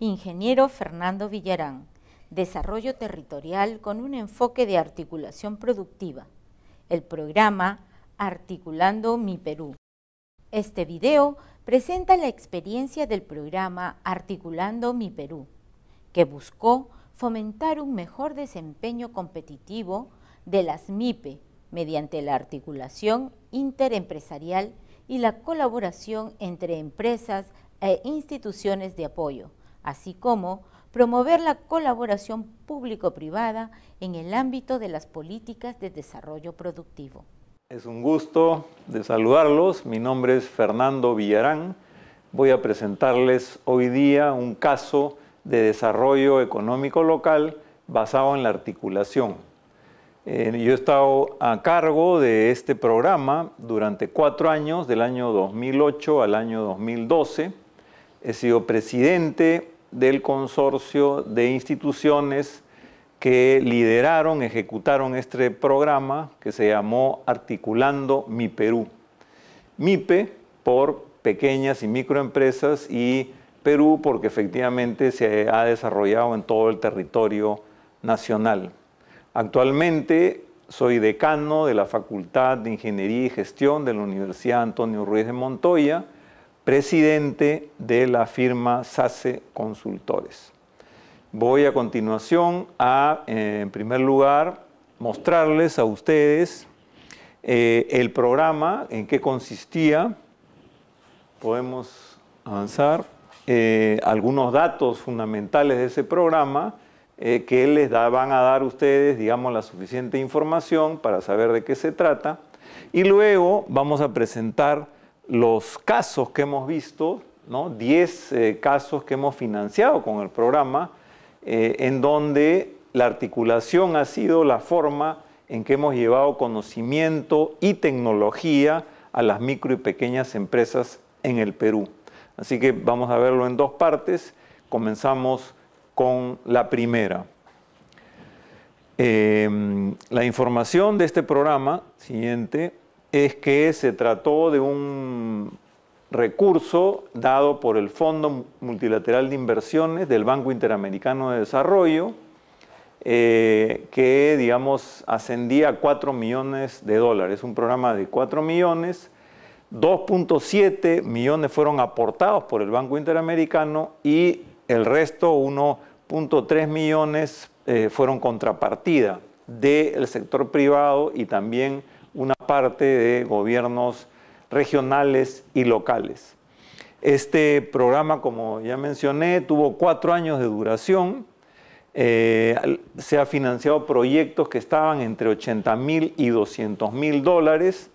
Ingeniero Fernando Villarán. Desarrollo territorial con un enfoque de articulación productiva. El programa Articulando mi Perú. Este video presenta la experiencia del programa Articulando mi Perú, que buscó fomentar un mejor desempeño competitivo de las MIPE mediante la articulación interempresarial y la colaboración entre empresas e instituciones de apoyo así como promover la colaboración público-privada en el ámbito de las políticas de desarrollo productivo. Es un gusto de saludarlos. Mi nombre es Fernando Villarán. Voy a presentarles hoy día un caso de desarrollo económico local basado en la articulación. Eh, yo he estado a cargo de este programa durante cuatro años, del año 2008 al año 2012. He sido presidente del consorcio de instituciones que lideraron, ejecutaron este programa que se llamó Articulando Mi Perú. MIPE por pequeñas y microempresas y Perú porque efectivamente se ha desarrollado en todo el territorio nacional. Actualmente soy decano de la Facultad de Ingeniería y Gestión de la Universidad Antonio Ruiz de Montoya presidente de la firma SACE Consultores. Voy a continuación a, eh, en primer lugar, mostrarles a ustedes eh, el programa, en qué consistía. Podemos avanzar. Eh, algunos datos fundamentales de ese programa que les van a dar ustedes, digamos, la suficiente información para saber de qué se trata. Y luego vamos a presentar los casos que hemos visto, 10 eh, casos que hemos financiado con el programa, eh, en donde la articulación ha sido la forma en que hemos llevado conocimiento y tecnología a las micro y pequeñas empresas en el Perú. Así que vamos a verlo en dos partes. Comenzamos con la primera. Eh, la información de este programa, siguiente, es que se trató de un recurso dado por el Fondo Multilateral de Inversiones del Banco Interamericano de Desarrollo, eh, que digamos ascendía a 4 millones de dólares, un programa de 4 millones, 2.7 millones fueron aportados por el Banco Interamericano y el resto, 1.3 millones, eh, fueron contrapartida del sector privado y también una parte de gobiernos regionales y locales. Este programa, como ya mencioné, tuvo cuatro años de duración. Eh, se ha financiado proyectos que estaban entre 80 mil y 200 mil dólares.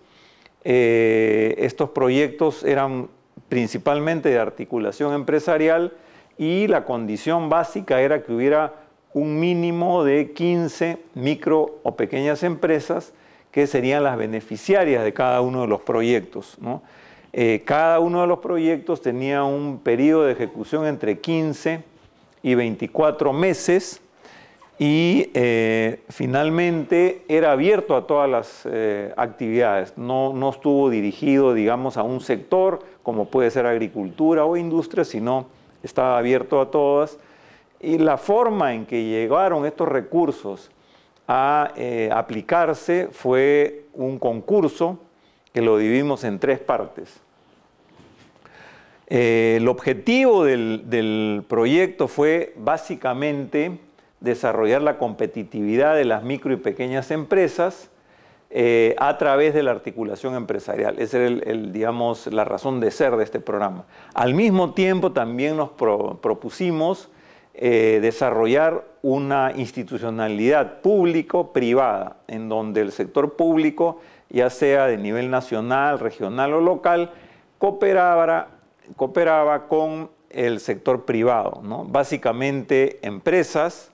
Eh, estos proyectos eran principalmente de articulación empresarial y la condición básica era que hubiera un mínimo de 15 micro o pequeñas empresas que serían las beneficiarias de cada uno de los proyectos. Eh, cada uno de los proyectos tenía un periodo de ejecución entre 15 y 24 meses y eh, finalmente era abierto a todas las eh, actividades, no, no, estuvo dirigido, digamos, a un sector como puede ser agricultura o industria, sino estaba abierto a todas. Y la forma en que llegaron estos recursos a eh, aplicarse fue un concurso que lo dividimos en tres partes. Eh, el objetivo del, proyecto fue básicamente desarrollar la competitividad de las micro y pequeñas empresas eh, a través de la articulación empresarial. Esa era, el, digamos, la razón de ser de este programa. Al mismo tiempo, también nos propusimos eh, desarrollar una institucionalidad público-privada, en donde el sector público, ya sea de nivel nacional, regional o local, cooperaba, cooperaba con el sector privado, básicamente empresas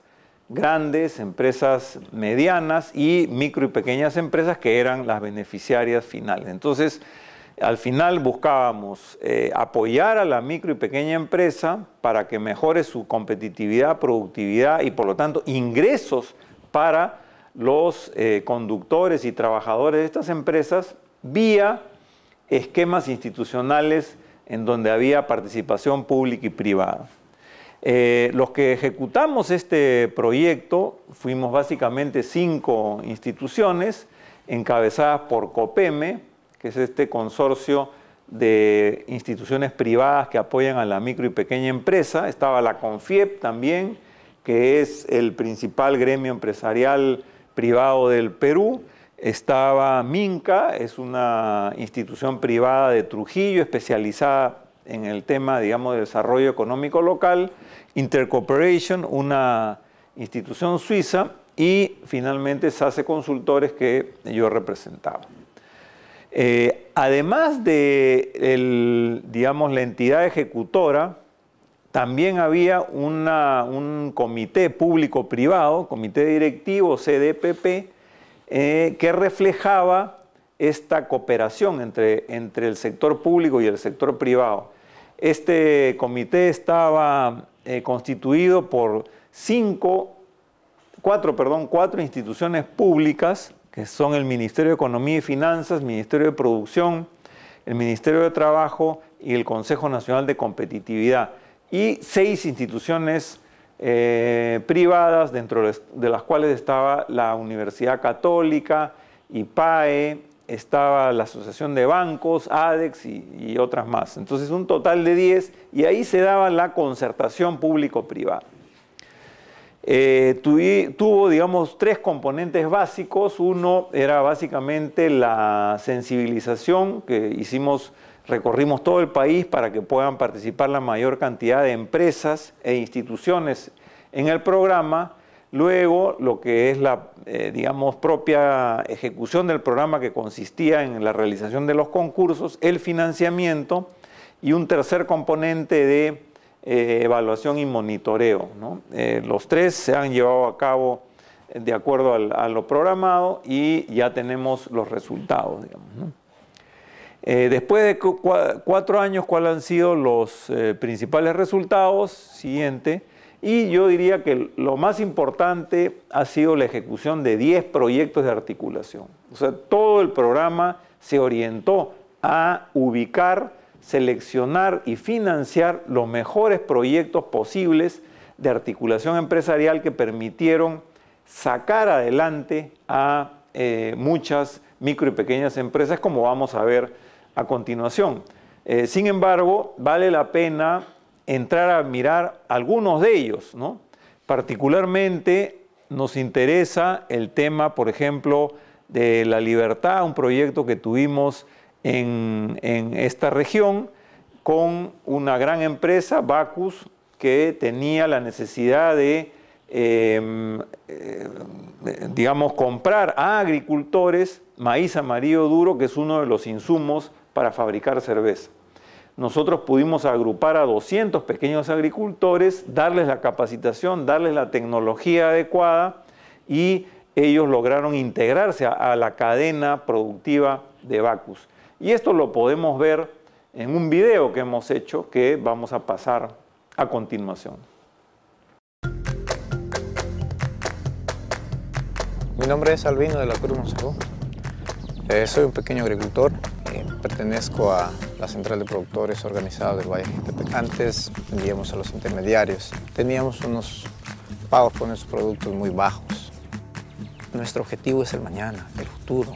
grandes, empresas medianas y micro y pequeñas empresas que eran las beneficiarias finales. Entonces, al final buscábamos eh, apoyar a la micro y pequeña empresa para que mejore su competitividad, productividad y por lo tanto ingresos para los eh, conductores y trabajadores de estas empresas vía esquemas institucionales en donde había participación pública y privada. Eh, los que ejecutamos este proyecto fuimos básicamente cinco instituciones encabezadas por COPEME, que es este consorcio de instituciones privadas que apoyan a la micro y pequeña empresa. Estaba la CONFIEP también, que es el principal gremio empresarial privado del Perú. Estaba Minca, es una institución privada de Trujillo especializada en el tema, digamos, de desarrollo económico local. Intercooperation, una institución suiza. Y finalmente SACE Consultores, que yo representaba. Eh, además de digamos, la entidad ejecutora, también había un comité público-privado, comité directivo, CDPP, eh, que reflejaba esta cooperación entre, el sector público y el sector privado. Este comité estaba eh, constituido por cinco, cuatro, perdón, cuatro instituciones públicas que son el Ministerio de Economía y Finanzas, el Ministerio de Producción, el Ministerio de Trabajo y el Consejo Nacional de Competitividad, y seis instituciones eh, privadas, dentro de las cuales estaba la Universidad Católica, IPAE, estaba la Asociación de Bancos, ADEX y, otras más. Entonces un total de diez y ahí se daba la concertación público-privada. Eh, tuvo, digamos, tres componentes básicos. Uno era básicamente la sensibilización que hicimos, recorrimos todo el país para que puedan participar la mayor cantidad de empresas e instituciones en el programa. Luego, lo que es la, eh, digamos, propia ejecución del programa que consistía en la realización de los concursos, el financiamiento y un tercer componente de eh, evaluación y monitoreo. Eh, los tres se han llevado a cabo de acuerdo a lo programado y ya tenemos los resultados. Eh, después de cuatro años, ¿cuáles han sido los principales resultados? Siguiente. Y yo diría que lo más importante ha sido la ejecución de 10 proyectos de articulación. O sea, todo el programa se orientó a ubicar seleccionar y financiar los mejores proyectos posibles de articulación empresarial que permitieron sacar adelante a eh, muchas micro y pequeñas empresas, como vamos a ver a continuación. Eh, sin embargo, vale la pena entrar a mirar algunos de ellos. Particularmente nos interesa el tema, por ejemplo, de la libertad, un proyecto que tuvimos en, esta región con una gran empresa, Bacus, que tenía la necesidad de, em, eh, digamos, comprar a agricultores maíz amarillo duro, que es uno de los insumos para fabricar cerveza. Nosotros pudimos agrupar a 200 pequeños agricultores, darles la capacitación, darles la tecnología adecuada y ellos lograron integrarse a la cadena productiva de Bacus. Y esto lo podemos ver en un video que hemos hecho que vamos a pasar a continuación. Mi nombre es Albino de la Cruz eh, soy un pequeño agricultor eh, pertenezco a la Central de Productores Organizados del Valle de Antes vendíamos a los intermediarios. Teníamos unos pagos con esos productos muy bajos. Nuestro objetivo es el mañana, el futuro,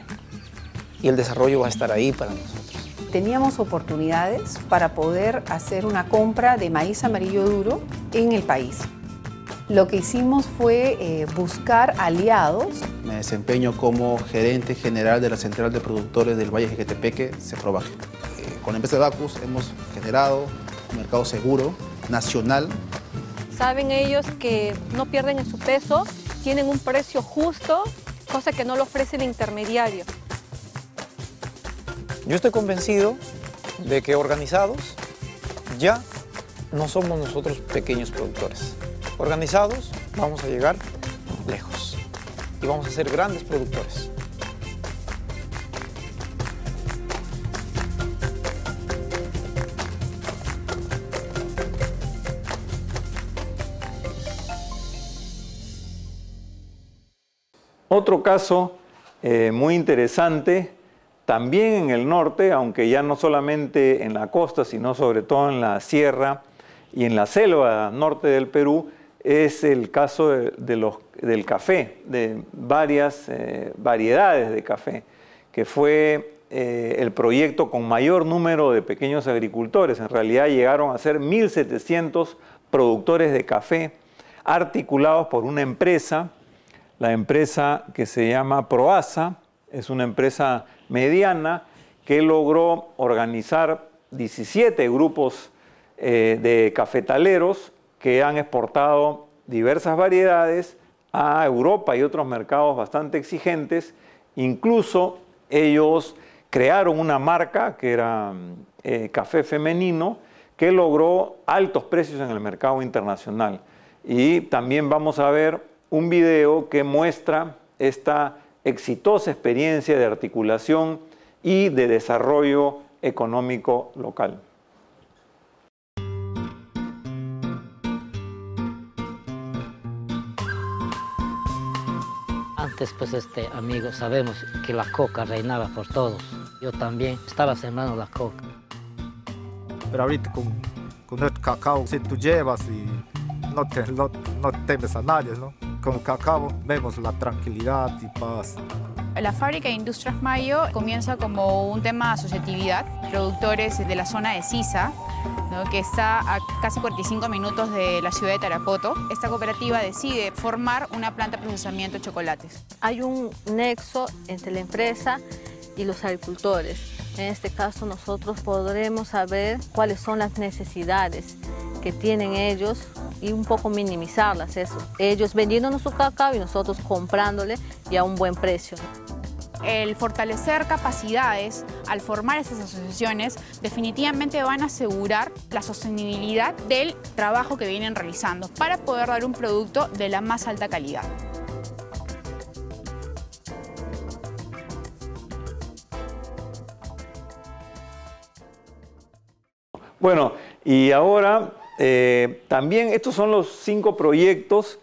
y el desarrollo va a estar ahí para nosotros. Teníamos oportunidades para poder hacer una compra de maíz amarillo duro en el país. Lo que hicimos fue eh, buscar aliados. Me desempeño como gerente general de la Central de Productores del Valle Jequetepeque, ...se Eh, con la empresa Bacus hemos generado un mercado seguro, nacional. Saben ellos que no pierden en su peso, tienen un precio justo, cosa que no lo ofrece el intermediario. Yo estoy convencido de que organizados ya no somos nosotros pequeños productores. Organizados vamos a llegar lejos y vamos a ser grandes productores. Otro caso eh, muy interesante también en el norte, aunque ya no solamente en la costa, sino sobre todo en la sierra y en la selva norte del Perú, es el caso del café, de varias eh, variedades de café, que fue eh, el proyecto con mayor número de pequeños agricultores. En realidad llegaron a ser 1.700 productores de café articulados por una empresa, la empresa que se llama Proasa, es una empresa mediana que logró organizar 17 grupos eh, de cafetaleros que han exportado diversas variedades a Europa y otros mercados bastante exigentes. Incluso ellos crearon una marca que era eh, café femenino que logró altos precios en el mercado internacional. Y también vamos a ver un video que muestra esta exitosa experiencia de articulación y de desarrollo económico local. Antes, pues, este, amigo sabemos que la coca reinaba por todos. Yo también estaba sembrando la coca. Pero ahorita con, con el cacao, si tú llevas y no, te, no, no temes a nadie, ¿no? con cacao vemos la tranquilidad y paz. La fábrica de Industrias Mayo comienza como un tema de asociatividad, productores de la zona de Sisa, que está a casi 45 minutos de la ciudad de Tarapoto. Esta cooperativa decide formar una planta de procesamiento de chocolates. Hay un nexo entre la empresa y los agricultores. En este caso nosotros podremos saber cuáles son las necesidades que tienen ellos y un poco minimizarlas eso. Ellos vendiéndonos su cacao y nosotros comprándole y a un buen precio. El fortalecer capacidades al formar esas asociaciones definitivamente van a asegurar la sostenibilidad del trabajo que vienen realizando para poder dar un producto de la más alta calidad. Bueno, y ahora eh, también estos son los cinco proyectos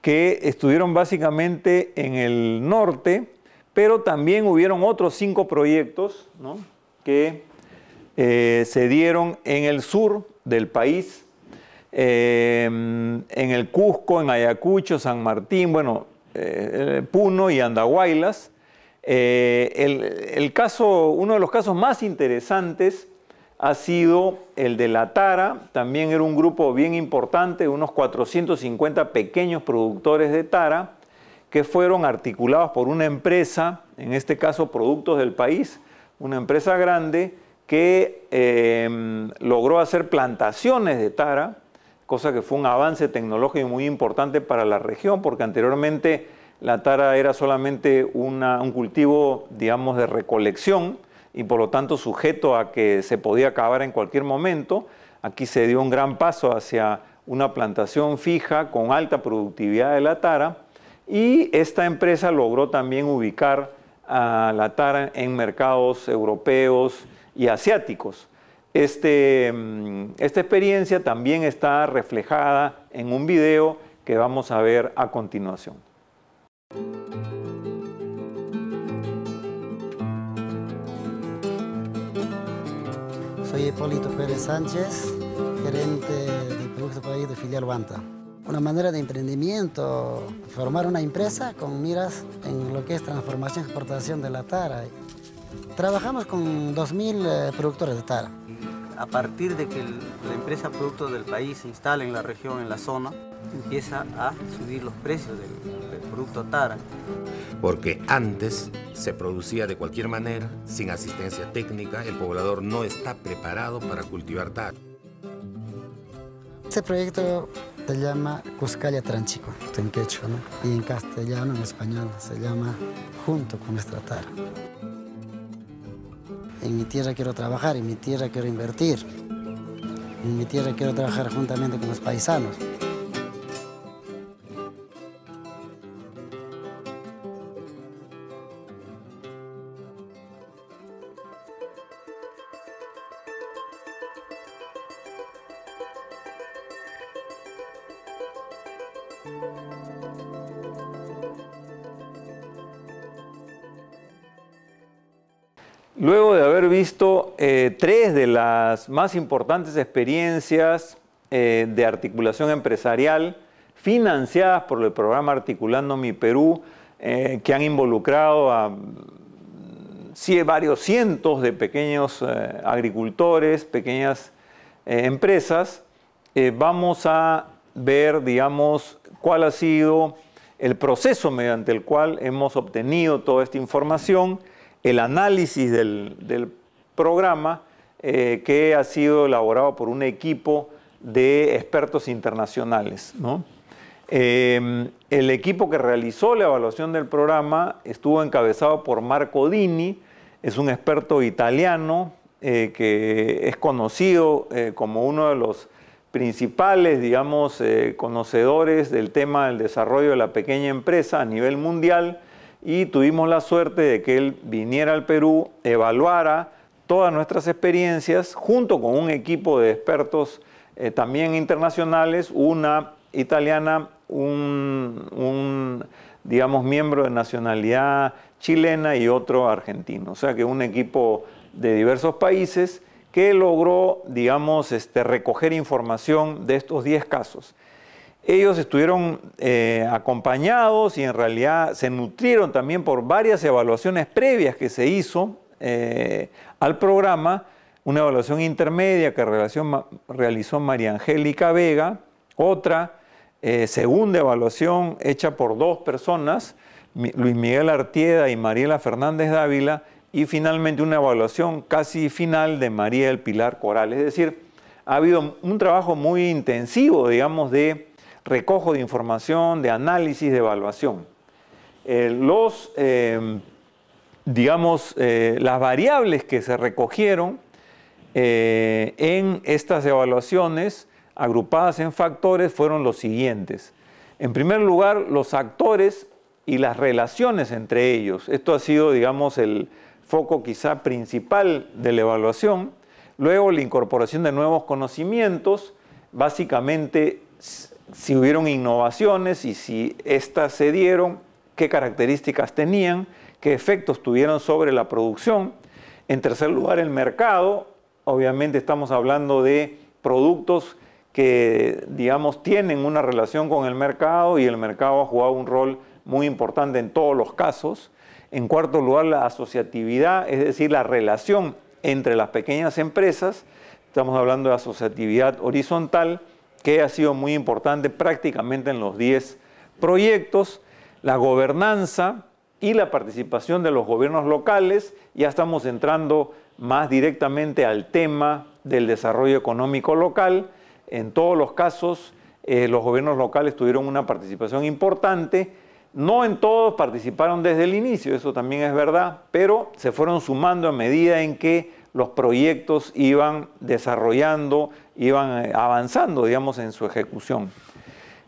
que estuvieron básicamente en el norte, pero también hubieron otros cinco proyectos que eh, se dieron en el sur del país, eh, en el Cusco, en Ayacucho, San Martín, bueno, Puno y Andahuaylas. el caso, uno de los casos más interesantes ha sido el de la tara, también era un grupo bien importante, unos 450 pequeños productores de tara, que fueron articulados por una empresa, en este caso Productos del País, una empresa grande que em, logró hacer plantaciones de tara, cosa que fue un avance tecnológico muy importante para la región, porque anteriormente la tara era solamente un cultivo, digamos, de recolección, y por lo tanto sujeto a que se podía acabar en cualquier momento. Aquí se dio un gran paso hacia una plantación fija con alta productividad de la tara y esta empresa logró también ubicar a la tara en mercados europeos y asiáticos. Este, mm, esta experiencia también está reflejada en un video que vamos a ver a continuación. Soy Hipólito Pérez Sánchez, gerente de Producto País de Filial Wanta. Una manera de emprendimiento, formar una empresa con miras en lo que es transformación y exportación de la tara. Trabajamos con 2.000 eh, productores de tara. A partir de que la empresa Producto del País se instale en la región, en la zona, empieza a subir los precios del, producto Tara. Porque antes se producía de cualquier manera, sin asistencia técnica, el poblador no está preparado para cultivar Tara. Este proyecto se llama Cuscalia Tranchico, en quechua, y en castellano, en español, se llama Junto con nuestra Tara. En mi tierra quiero trabajar, en mi tierra quiero invertir. En mi tierra quiero trabajar juntamente con los paisanos. visto eh, tres de las más importantes experiencias eh, de articulación empresarial financiadas por el programa Articulando Mi Perú, eh, que han involucrado a mm, sí, varios cientos de pequeños agricultores, pequeñas empresas. vamos a ver, digamos, cuál ha sido el proceso mediante el cual hemos obtenido toda esta información, el análisis del, del, programa eh, que ha sido elaborado por un equipo de expertos internacionales. Eh, el equipo que realizó la evaluación del programa estuvo encabezado por Marco Dini, es un experto italiano eh, que es conocido como uno de los principales, digamos, conocedores del tema del desarrollo de la pequeña empresa a nivel mundial y tuvimos la suerte de que él viniera al Perú, evaluara todas nuestras experiencias junto con un equipo de expertos eh, también internacionales, una italiana, un, digamos, miembro de nacionalidad chilena y otro argentino. O sea que un equipo de diversos países que logró, digamos, este, recoger información de estos 10 casos. Ellos estuvieron eh, acompañados y en realidad se nutrieron también por varias evaluaciones previas que se hizo eh, al programa una evaluación intermedia que realizó María Angélica Vega, otra eh, segunda evaluación hecha por dos personas, Luis Miguel Artieda y Mariela Fernández Dávila, y finalmente una evaluación casi final de María del Pilar Coral. Es decir, ha habido un trabajo muy intensivo, digamos, de recojo de información, de análisis, de evaluación. Eh, los digamos, eh, las variables que se recogieron eh, en estas evaluaciones agrupadas en factores fueron los siguientes. En primer lugar, los actores y las relaciones entre ellos. Esto ha sido, digamos, el foco quizá principal de la evaluación. Luego, la incorporación de nuevos conocimientos, básicamente si hubieron innovaciones y si éstas se dieron, qué características tenían qué efectos tuvieron sobre la producción. En tercer lugar, el mercado. Obviamente estamos hablando de productos que, digamos, tienen una relación con el mercado y el mercado ha jugado un rol muy importante en todos los casos. En cuarto lugar, la asociatividad, es decir, la relación entre las pequeñas empresas. Estamos hablando de asociatividad horizontal, que ha sido muy importante prácticamente en los 10 proyectos. La gobernanza, y la participación de los gobiernos locales. Ya estamos entrando más directamente al tema del desarrollo económico local. En todos los casos, eh, los gobiernos locales tuvieron una participación importante. No en todos participaron desde el inicio, eso también es verdad, pero se fueron sumando a medida en que los proyectos iban desarrollando, iban eh, avanzando, digamos, en su ejecución.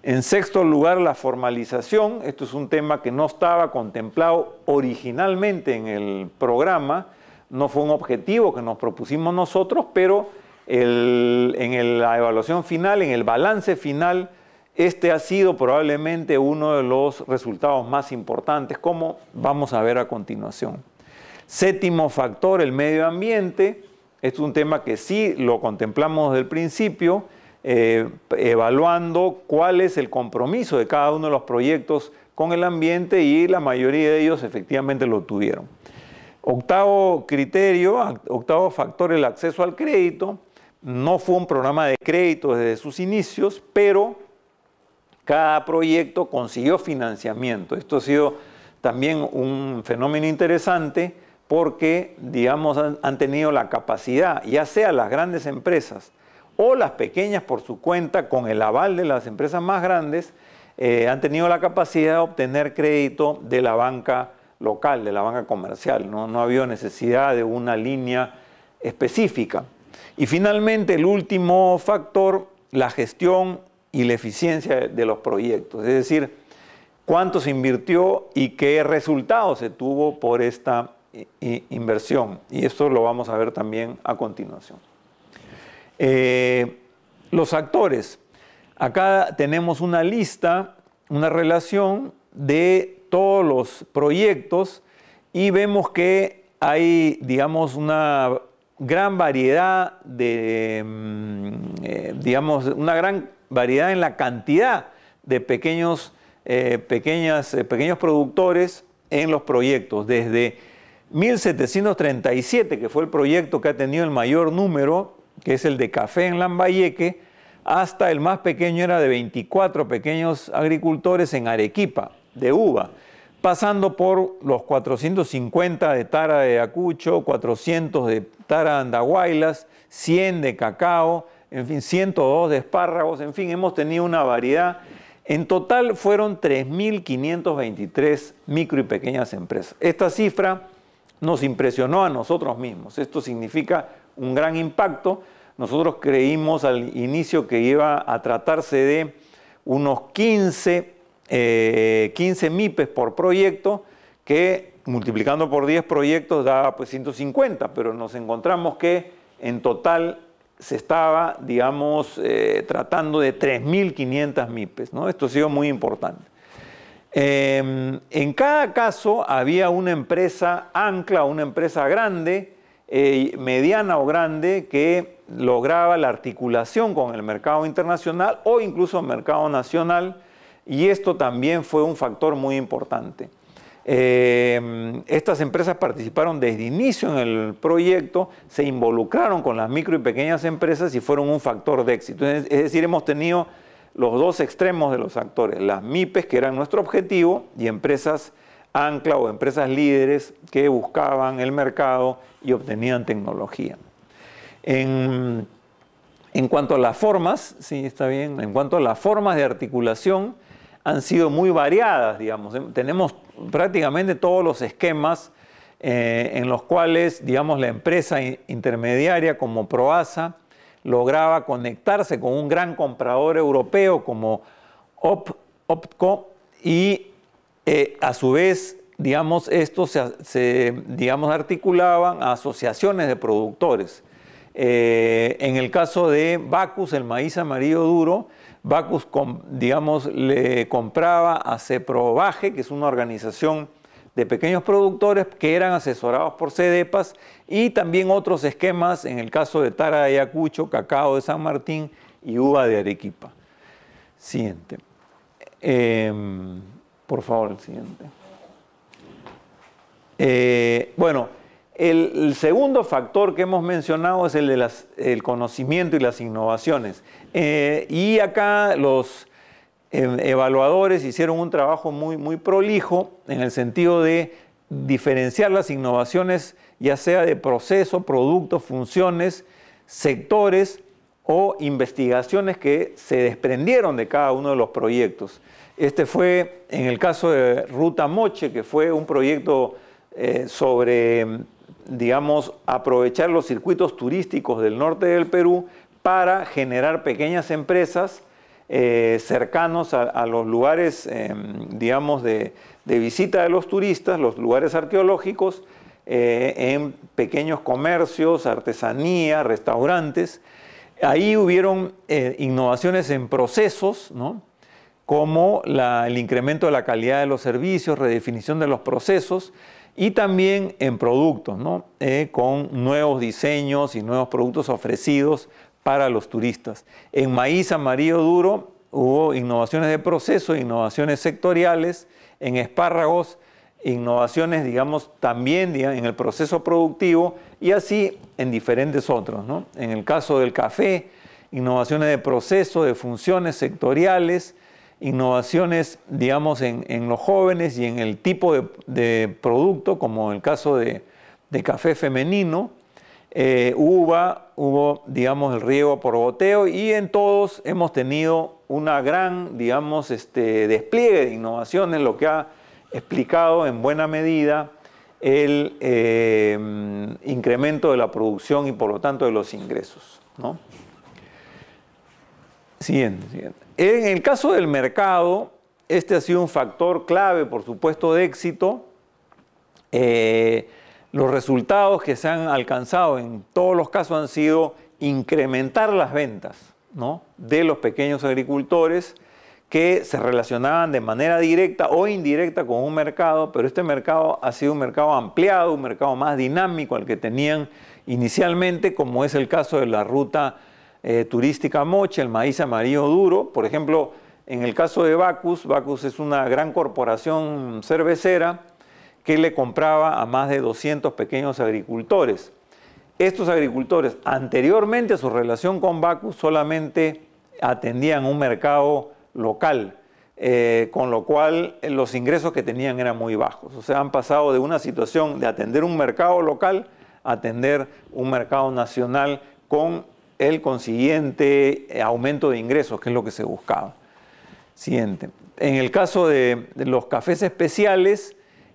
En sexto lugar, la formalización. Esto es un tema que no estaba contemplado originalmente en el programa, no fue un objetivo que nos propusimos nosotros, pero en la evaluación final, en el balance final, este ha sido probablemente uno de los resultados más importantes, como vamos a ver a continuación. Séptimo factor, el medio ambiente. Este es un tema que sí lo contemplamos desde el principio eh, evaluando cuál es el compromiso de cada uno de los proyectos con el ambiente y la mayoría de ellos efectivamente lo tuvieron. Octavo criterio, octavo factor, el acceso al crédito. No fue un programa de crédito desde sus inicios, pero cada proyecto consiguió financiamiento. Esto ha sido también un fenómeno interesante porque, digamos, han tenido la capacidad, ya sea las grandes empresas o las pequeñas por su cuenta, con el aval de las empresas más grandes, eh, han tenido la capacidad de obtener crédito de la banca local, de la banca comercial. No, no ha habido necesidad de una línea específica. Y finalmente, el último factor, la gestión y la eficiencia de los proyectos, es decir, cuánto se invirtió y qué resultado se tuvo por esta inversión. Y esto lo vamos a ver también a continuación. Eh, los actores. Acá tenemos una lista, una relación de todos los proyectos y vemos que hay, digamos, una gran variedad de, mm, eh, digamos, una gran variedad en la cantidad de pequeños, eh, pequeñas, pequeños productores en los proyectos. Desde 1737, que fue el proyecto que ha tenido el mayor número que es el de café en Lambayeque, hasta el más pequeño era de 24 pequeños agricultores en Arequipa, de uva, pasando por los 450 de tara de Acucho, 400 de tara de Andahuaylas, 100 de cacao, en fin, 102 de espárragos, en fin, hemos tenido una variedad. En total fueron 3.523 micro y pequeñas empresas. Esta cifra nos impresionó a nosotros mismos. Esto significa un gran impacto. Nosotros creímos al inicio que iba a tratarse de unos 15, 15 eh, MIPES por proyecto, que multiplicando por 10 proyectos daba pues 150, pero nos encontramos que en total se estaba, digamos, eh, tratando de 3.500 MIPES. Esto ha sido muy importante. Em, en cada caso había una empresa ancla, una empresa grande, eh, mediana o grande, que lograba la articulación con el mercado internacional o incluso el mercado nacional, y esto también fue un factor muy importante. Em, estas empresas participaron desde inicio en el proyecto, se involucraron con las micro y pequeñas empresas y fueron un factor de éxito. Es decir, hemos tenido los dos extremos de los actores, las MIPES, que eran nuestro objetivo, y empresas ancla o empresas líderes que buscaban el mercado y obtenían tecnología. En, cuanto a las formas, sí, está bien, en cuanto a las formas de articulación, han sido muy variadas, digamos. Tenemos prácticamente todos los esquemas eh, en los cuales, digamos, la empresa intermediaria como Proasa, lograba conectarse con un gran comprador europeo como Op, OPCO y eh, a su vez, digamos, estos se, digamos, articulaban a asociaciones de productores. Eh, en el caso de Bacus, el maíz amarillo duro, Bacus, digamos, le compraba a Ceprobaje, que es una organización de pequeños productores que eran asesorados por CEDEPAS y también otros esquemas, en el caso de Tara de Ayacucho, Cacao de San Martín y Uva de Arequipa. Siguiente. Em, por favor, el siguiente. Eh, bueno, el, segundo factor que hemos mencionado es el del conocimiento y las innovaciones. Eh, y acá los Em, evaluadores hicieron un trabajo muy, muy prolijo en el sentido de diferenciar las innovaciones, ya sea de proceso, productos, funciones, sectores o investigaciones que se desprendieron de cada uno de los proyectos. Este fue en el caso de Ruta Moche, que fue un proyecto eh, sobre, digamos, aprovechar los circuitos turísticos del norte del Perú para generar pequeñas empresas eh, cercanos a, los lugares, em, de, visita de los turistas, los lugares arqueológicos, eh, en pequeños comercios, artesanía, restaurantes. Ahí hubieron eh, innovaciones en procesos, como el incremento de la calidad de los servicios, redefinición de los procesos y también en productos, con nuevos diseños y nuevos productos ofrecidos para los turistas. En maíz amarillo duro hubo innovaciones de proceso, innovaciones sectoriales, en espárragos, innovaciones, digamos, también en el proceso productivo y así en diferentes otros. En el caso del café, innovaciones de proceso, de funciones sectoriales, innovaciones, digamos, en, los jóvenes y en el tipo de, producto, como en el caso de café femenino, eh, uva, hubo, digamos, el riego por goteo y en todos hemos tenido una gran, digamos, este, despliegue de innovación en lo que ha explicado en buena medida el eh, incremento de la producción y por lo tanto de los ingresos. Siguiente, En el caso del mercado, este ha sido un factor clave, por supuesto, de éxito. Eh, los resultados que se han alcanzado en todos los casos han sido incrementar las ventas de los pequeños agricultores que se relacionaban de manera directa o indirecta con un mercado, pero este mercado ha sido un mercado ampliado, un mercado más dinámico al que tenían inicialmente, como es el caso de la ruta eh, turística Moche, el maíz amarillo duro. Por ejemplo, en el caso de Bacus, Bacus es una gran corporación cervecera que le compraba a más de 200 pequeños agricultores. Estos agricultores, anteriormente a su relación con Bacu, solamente atendían un mercado local, eh, con lo cual eh, los ingresos que tenían eran muy bajos. O sea, han pasado de una situación de atender un mercado local a atender un mercado nacional con el consiguiente eh, aumento de ingresos, que es lo que se buscaba. Siguiente. En el caso de los cafés especiales,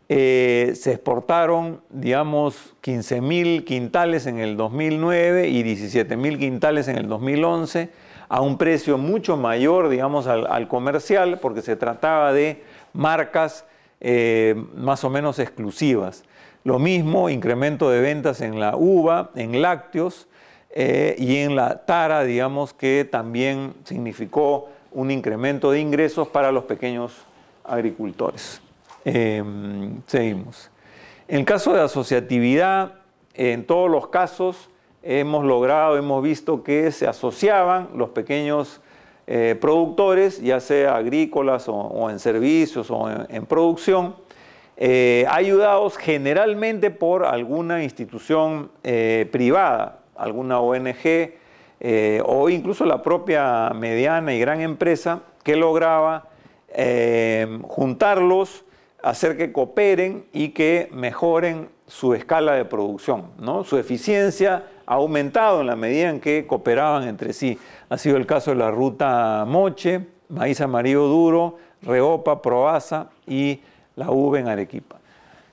eh, se exportaron, digamos, 15.000 quintales en el 2009 y 17.000 quintales en el 2011, a un precio mucho mayor, digamos, al, comercial, porque se trataba de marcas eh, más o menos exclusivas. Lo mismo, incremento de ventas en la uva, en lácteos eh, y en la tara, digamos, que también significó un incremento de ingresos para los pequeños agricultores. Em, seguimos. En el caso de asociatividad, en todos los casos hemos logrado, hemos visto que se asociaban los pequeños eh, productores, ya sea agrícolas o, en servicios o en, producción, eh, ayudados generalmente por alguna institución eh, privada, alguna ONG o incluso la propia mediana y gran empresa que lograba juntarlos hacer que cooperen y que mejoren su escala de producción. ¿no? Su eficiencia ha aumentado en la medida en que cooperaban entre sí. Ha sido el caso de la ruta Moche, maíz amarillo duro, Reopa, Proaza y la U en Arequipa.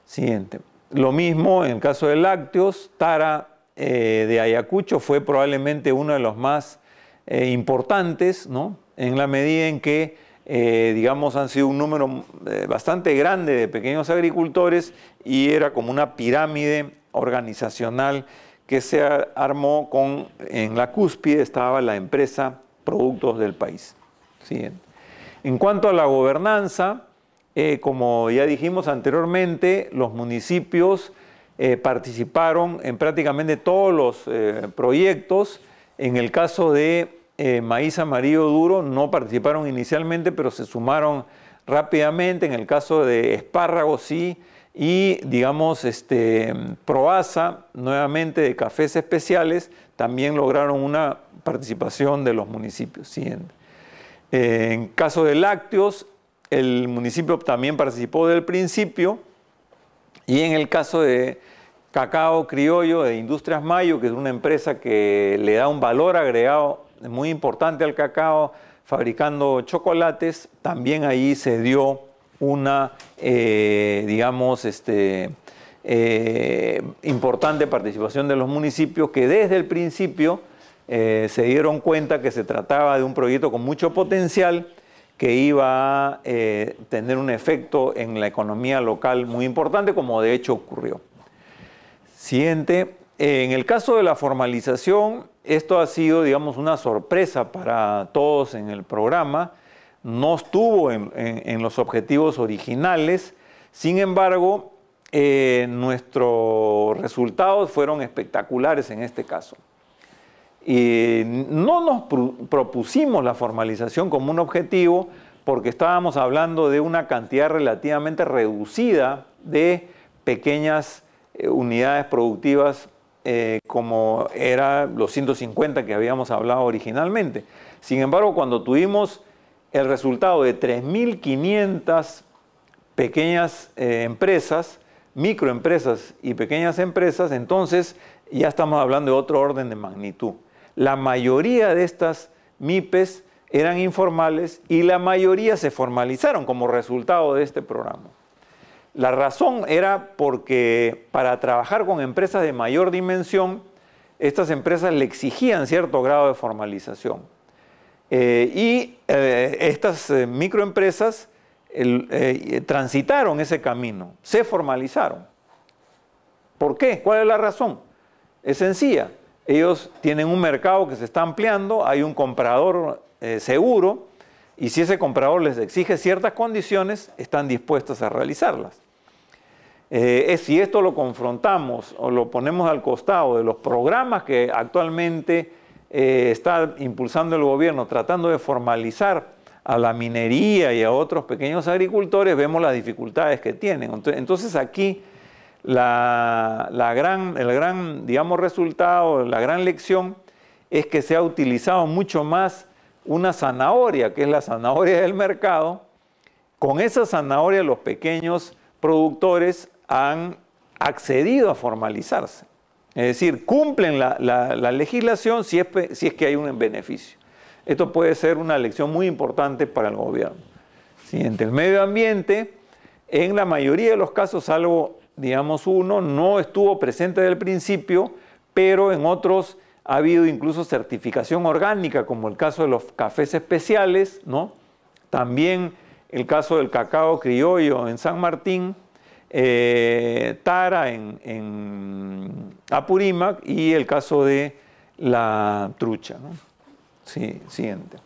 Siguiente. Lo mismo en el caso de lácteos, Tara eh, de Ayacucho fue probablemente uno de los más eh, importantes, ¿no? en la medida en que eh, digamos, han sido un número eh, bastante grande de pequeños agricultores y era como una pirámide organizacional que se armó con, en la cúspide estaba la empresa Productos del País. En cuanto a la gobernanza, eh, como ya dijimos anteriormente, los municipios participaron en prácticamente todos los proyectos. En el caso de eh, maíz amarillo duro no participaron inicialmente, pero se sumaron rápidamente. En el caso de espárragos sí, y digamos este, Proaza, nuevamente de cafés especiales, también lograron una participación de los municipios. En el eh, en caso de lácteos, el municipio también participó del principio y en el caso de cacao criollo de Industrias Mayo, que es una empresa que le da un valor agregado muy importante al cacao fabricando chocolates, también ahí se dio una, eh, digamos, este, eh, importante participación de los municipios que desde el principio eh, se dieron cuenta que se trataba de un proyecto con mucho potencial que iba a tener un efecto en la economía local muy importante, como de hecho ocurrió. Siguiente, en el caso de la formalización, esto ha sido, digamos, una sorpresa para todos en el programa. No estuvo en, los objetivos originales. Sin embargo, eh, nuestros resultados fueron espectaculares en este caso. Y no nos propusimos la formalización como un objetivo porque estábamos hablando de una cantidad relativamente reducida de pequeñas eh, unidades productivas eh, como era los 150 que habíamos hablado originalmente. Sin embargo, cuando tuvimos el resultado de 3.500 pequeñas eh, empresas, microempresas y pequeñas empresas, entonces ya estamos hablando de otro orden de magnitud. La mayoría de estas MIPES eran informales y la mayoría se formalizaron como resultado de este programa. La razón era porque para trabajar con empresas de mayor dimensión, estas empresas le exigían cierto grado de formalización. Eh, y eh, estas eh, microempresas transitaron ese camino, se formalizaron. ¿Por qué? ¿Cuál es la razón? Es sencilla. Ellos tienen un mercado que se está ampliando, hay un comprador seguro, y si ese comprador les exige ciertas condiciones, están dispuestos a realizarlas. Eh, si esto lo confrontamos o lo ponemos al costado de los programas que actualmente eh, está impulsando el gobierno tratando de formalizar a la minería y a otros pequeños agricultores, vemos las dificultades que tienen. Entonces aquí la, gran, el gran digamos, resultado, la gran lección es que se ha utilizado mucho más una zanahoria, que es la zanahoria del mercado. Con esa zanahoria los pequeños productores han accedido a formalizarse. Es decir, cumplen la, legislación si es, si es, que hay un beneficio. Esto puede ser una lección muy importante para el gobierno. Siguiente, el medio ambiente, en la mayoría de los casos, salvo, digamos, uno, no estuvo presente desde el principio, pero en otros ha habido incluso certificación orgánica, como el caso de los cafés especiales, ¿no? También el caso del cacao criollo en San Martín, eh, Tara en, Apurímac y el caso de la trucha. siguiente.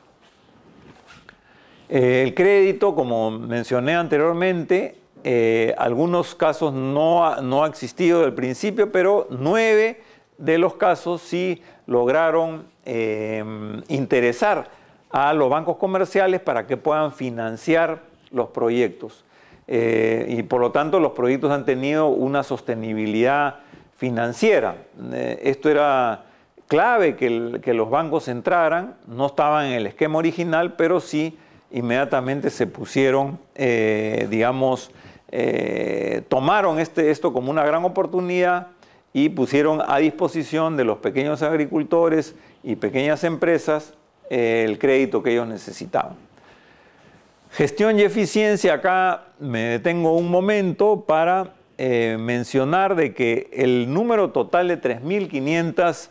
Eh, el crédito, como mencioné anteriormente, eh, algunos casos no han no ha existido del principio, pero nueve de los casos sí lograron interesar a los bancos comerciales para que puedan financiar los proyectos. Eh, y por lo tanto los proyectos han tenido una sostenibilidad financiera. Eh, esto era clave que, los bancos entraran, no estaban en el esquema original, pero sí inmediatamente se pusieron, eh, digamos, tomaron este, esto como una gran oportunidad y pusieron a disposición de los pequeños agricultores y pequeñas empresas el crédito que ellos necesitaban. Gestión y eficiencia, acá me detengo un momento para eh, mencionar de que el número total de 3.500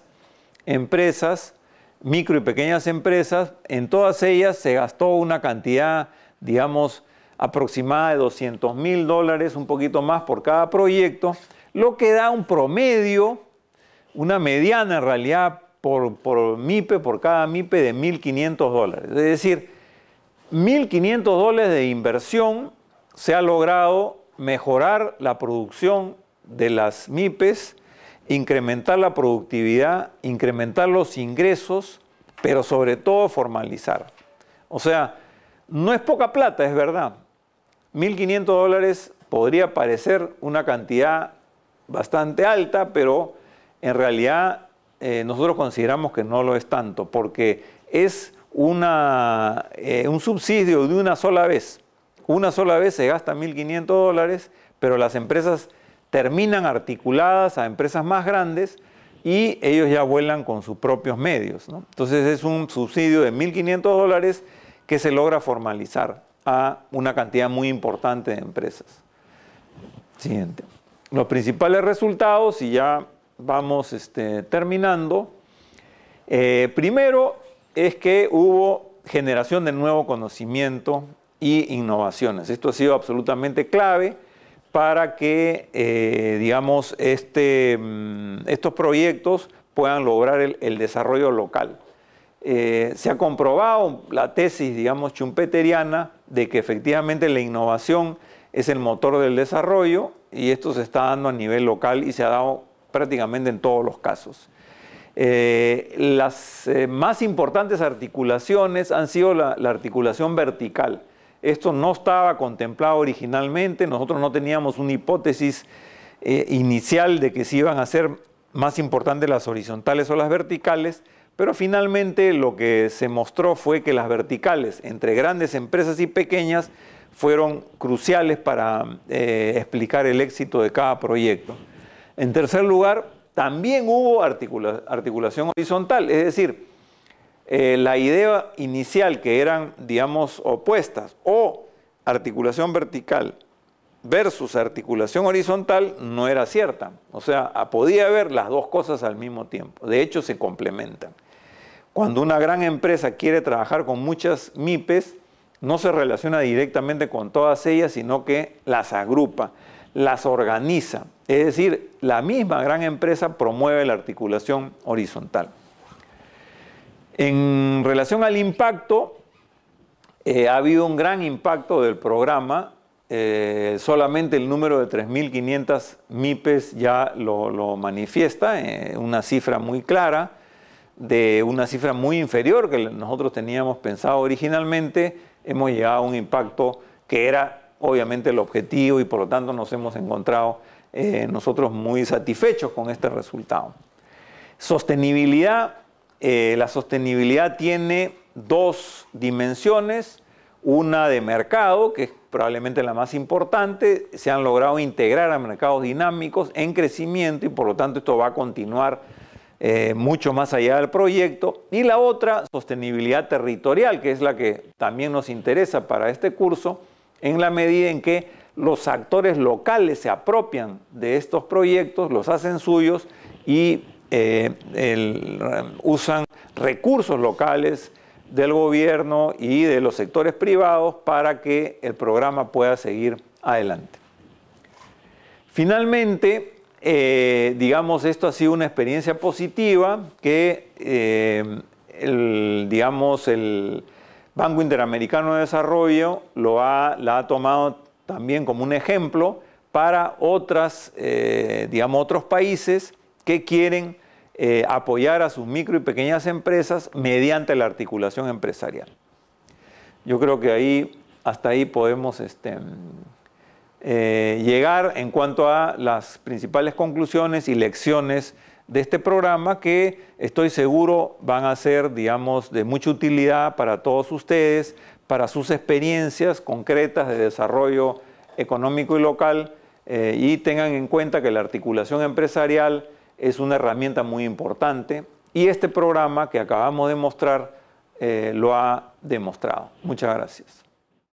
empresas, micro y pequeñas empresas, en todas ellas se gastó una cantidad, digamos, aproximada de 200 mil dólares, un poquito más por cada proyecto, lo que da un promedio, una mediana en realidad por, por MIPE, por cada MIPE de 1.500 dólares. Es decir, 1.500 dólares de inversión se ha logrado mejorar la producción de las MIPES, incrementar la productividad, incrementar los ingresos, pero sobre todo formalizar. O sea, no es poca plata, es verdad. 1.500 dólares podría parecer una cantidad bastante alta, pero en realidad eh, nosotros consideramos que no lo es tanto, porque es eh, un subsidio de una sola vez. Una sola vez se gasta 1.500 dólares, pero las empresas terminan articuladas a empresas más grandes y ellos ya vuelan con sus propios medios. Entonces es un subsidio de 1.500 dólares que se logra formalizar a una cantidad muy importante de empresas. Siguiente. Los principales resultados, y ya vamos este, terminando. Eh, primero, es que hubo generación de nuevo conocimiento y innovaciones. Esto ha sido absolutamente clave para que, eh, digamos, este, mm, estos proyectos puedan lograr el, desarrollo local. Eh, se ha comprobado la tesis, digamos, chumpeteriana de que efectivamente la innovación es el motor del desarrollo y esto se está dando a nivel local y se ha dado prácticamente en todos los casos. Eh, las eh, más importantes articulaciones han sido la, articulación vertical. Esto no estaba contemplado originalmente, nosotros no teníamos una hipótesis eh, inicial de que se iban a ser más importantes las horizontales o las verticales, pero finalmente lo que se mostró fue que las verticales entre grandes empresas y pequeñas fueron cruciales para explicar el éxito de cada proyecto. En tercer lugar, también hubo articulación horizontal, es decir, eh, la idea inicial que eran, digamos, opuestas o articulación vertical versus articulación horizontal no era cierta. O sea, podía haber las dos cosas al mismo tiempo. De hecho, se complementan. Cuando una gran empresa quiere trabajar con muchas MIPES, no se relaciona directamente con todas ellas, sino que las agrupa las organiza. Es decir, la misma gran empresa promueve la articulación horizontal. En relación al impacto, eh, ha habido un gran impacto del programa. Eh, solamente el número de 3.500 MIPES e ya lo, manifiesta, eh, una cifra muy clara, de una cifra muy inferior que nosotros teníamos pensado originalmente. Hemos llegado a un impacto que era obviamente el objetivo y por lo tanto nos hemos encontrado eh, nosotros muy satisfechos con este resultado. Sostenibilidad, eh, la sostenibilidad tiene dos dimensiones, una de mercado, que es probablemente la más importante, se han logrado integrar a mercados dinámicos en crecimiento y por lo tanto esto va a continuar eh, mucho más allá del proyecto. Y la otra, sostenibilidad territorial, que es la que también nos interesa para este curso, en la medida en que los actores locales se apropian de estos proyectos, los hacen suyos y eh, usan recursos locales del gobierno y de los sectores privados para que el programa pueda seguir adelante. Finalmente, eh, digamos, esto ha sido una experiencia positiva que, eh, digamos, el, Banco Interamericano de Desarrollo la ha tomado también como un ejemplo para otras, eh, digamos, otros países que quieren eh, apoyar a sus micro y pequeñas empresas mediante la articulación empresarial. Yo creo que ahí, hasta ahí podemos este, eh, llegar en cuanto a las principales conclusiones y lecciones de este programa que estoy seguro van a ser, digamos, de mucha utilidad para todos ustedes, para sus experiencias concretas de desarrollo económico y local eh, y tengan en cuenta que la articulación empresarial es una herramienta muy importante y este programa que acabamos de mostrar eh, lo ha demostrado. Muchas gracias.